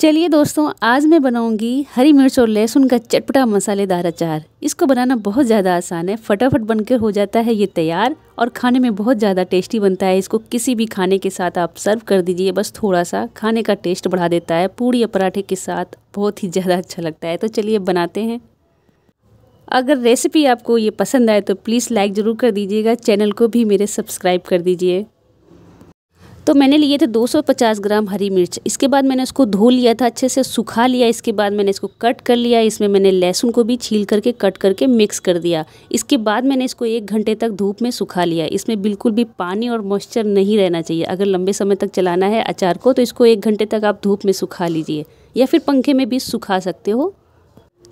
चलिए दोस्तों आज मैं बनाऊंगी हरी मिर्च और लहसुन का चटपटा मसालेदार अचार इसको बनाना बहुत ज़्यादा आसान है फटाफट बनकर हो जाता है ये तैयार और खाने में बहुत ज़्यादा टेस्टी बनता है इसको किसी भी खाने के साथ आप सर्व कर दीजिए बस थोड़ा सा खाने का टेस्ट बढ़ा देता है पूड़ी या पराठे के साथ बहुत ही ज़्यादा अच्छा लगता है तो चलिए बनाते हैं अगर रेसिपी आपको ये पसंद आए तो प्लीज़ लाइक ज़रूर कर दीजिएगा चैनल को भी मेरे सब्सक्राइब कर दीजिए तो मैंने लिए थे 250 ग्राम हरी मिर्च इसके बाद मैंने उसको धो लिया था अच्छे से सुखा लिया इसके बाद मैंने इसको कट कर लिया इसमें मैंने लहसुन को भी छील करके कट करके मिक्स कर दिया इसके बाद मैंने इसको एक घंटे तक धूप में सुखा लिया इसमें बिल्कुल भी पानी और मॉइस्चर नहीं रहना चाहिए अगर लंबे समय तक चलाना है अचार को तो इसको एक घंटे तक आप धूप में सुखा लीजिए या फिर पंखे में भी सुखा सकते हो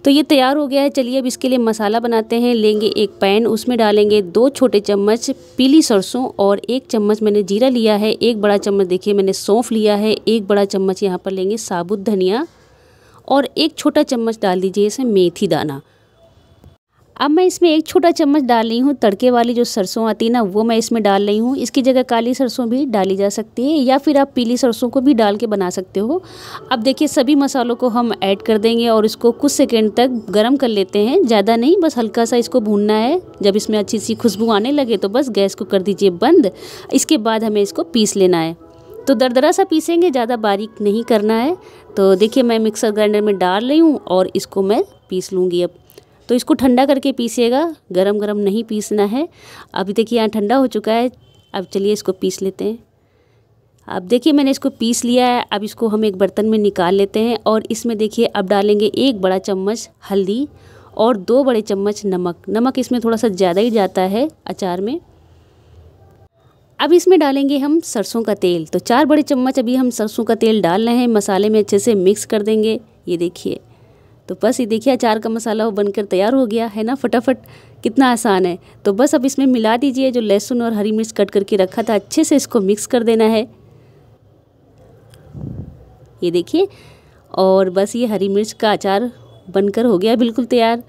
तो ये तैयार हो गया है चलिए अब इसके लिए मसाला बनाते हैं लेंगे एक पैन उसमें डालेंगे दो छोटे चम्मच पीली सरसों और एक चम्मच मैंने जीरा लिया है एक बड़ा चम्मच देखिए मैंने सौंफ लिया है एक बड़ा चम्मच यहाँ पर लेंगे साबुत धनिया और एक छोटा चम्मच डाल दीजिए इसे मेथी दाना अब मैं इसमें एक छोटा चम्मच डाल रही हूँ तड़के वाली जो सरसों आती है ना वो मैं इसमें डाल रही हूँ इसकी जगह काली सरसों भी डाली जा सकती है या फिर आप पीली सरसों को भी डाल के बना सकते हो अब देखिए सभी मसालों को हम ऐड कर देंगे और इसको कुछ सेकेंड तक गर्म कर लेते हैं ज़्यादा नहीं बस हल्का सा इसको भूनना है जब इसमें अच्छी सी खुशबू आने लगे तो बस गैस को कर दीजिए बंद इसके बाद हमें इसको पीस लेना है तो दरदरा सा पीसेंगे ज़्यादा बारीक नहीं करना है तो देखिए मैं मिक्सर ग्राइंडर में डाल रही हूँ और इसको मैं पीस लूँगी अब तो इसको ठंडा करके पीसिएगा गरम गरम नहीं पीसना है अभी देखिए यहाँ ठंडा हो चुका है अब चलिए इसको पीस लेते हैं अब देखिए मैंने इसको पीस लिया है अब इसको हम एक बर्तन में निकाल लेते हैं और इसमें देखिए अब डालेंगे एक बड़ा चम्मच हल्दी और दो बड़े चम्मच नमक नमक इसमें थोड़ा सा ज़्यादा ही जाता है अचार में अब इसमें डालेंगे हम सरसों का तेल तो चार बड़े चम्मच अभी हम सरसों का तेल डाल रहे हैं मसाले में अच्छे से मिक्स कर देंगे ये देखिए तो बस ये देखिए अचार का मसाला वो बनकर तैयार हो गया है ना फटाफट कितना आसान है तो बस अब इसमें मिला दीजिए जो लहसुन और हरी मिर्च कट करके रखा था अच्छे से इसको मिक्स कर देना है ये देखिए और बस ये हरी मिर्च का अचार बनकर हो गया बिल्कुल तैयार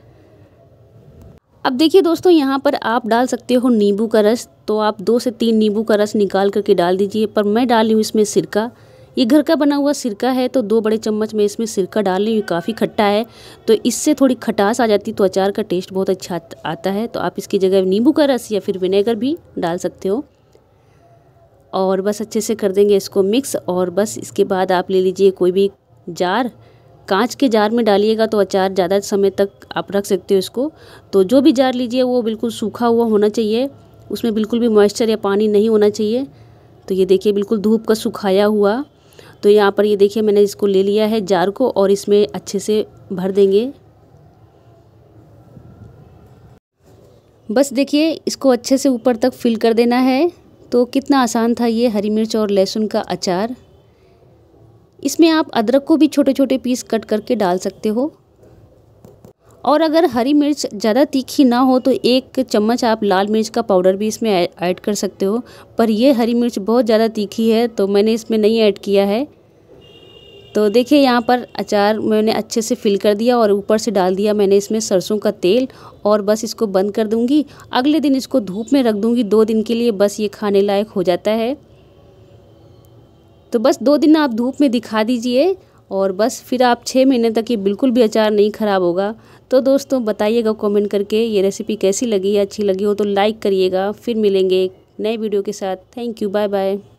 अब देखिए दोस्तों यहाँ पर आप डाल सकते हो नींबू का रस तो आप दो से तीन नींबू का रस निकाल करके डाल दीजिए पर मैं डाली हूँ इसमें सिरका ये घर का बना हुआ सिरका है तो दो बड़े चम्मच में इसमें सिरका डाल ली काफ़ी खट्टा है तो इससे थोड़ी खटास आ जाती है तो अचार का टेस्ट बहुत अच्छा आता है तो आप इसकी जगह नींबू का रस या फिर विनेगर भी डाल सकते हो और बस अच्छे से कर देंगे इसको मिक्स और बस इसके बाद आप ले लीजिए कोई भी जार कांच के जार में डालिएगा तो अचार ज़्यादा समय तक आप रख सकते हो इसको तो जो भी जार लीजिए वो बिल्कुल सूखा हुआ होना चाहिए उसमें बिल्कुल भी मॉइस्चर या पानी नहीं होना चाहिए तो ये देखिए बिल्कुल धूप का सुखाया हुआ तो यहाँ पर ये देखिए मैंने इसको ले लिया है जार को और इसमें अच्छे से भर देंगे बस देखिए इसको अच्छे से ऊपर तक फिल कर देना है तो कितना आसान था ये हरी मिर्च और लहसुन का अचार इसमें आप अदरक को भी छोटे छोटे पीस कट करके डाल सकते हो और अगर हरी मिर्च ज़्यादा तीखी ना हो तो एक चम्मच आप लाल मिर्च का पाउडर भी इसमें ऐड कर सकते हो पर यह हरी मिर्च बहुत ज़्यादा तीखी है तो मैंने इसमें नहीं ऐड किया है तो देखिए यहाँ पर अचार मैंने अच्छे से फिल कर दिया और ऊपर से डाल दिया मैंने इसमें सरसों का तेल और बस इसको बंद कर दूँगी अगले दिन इसको धूप में रख दूँगी दो दिन के लिए बस ये खाने लायक हो जाता है तो बस दो दिन आप धूप में दिखा दीजिए और बस फिर आप छः महीने तक ये बिल्कुल भी अचार नहीं ख़राब होगा तो दोस्तों बताइएगा कमेंट करके ये रेसिपी कैसी लगी अच्छी लगी हो तो लाइक करिएगा फिर मिलेंगे नए वीडियो के साथ थैंक यू बाय बाय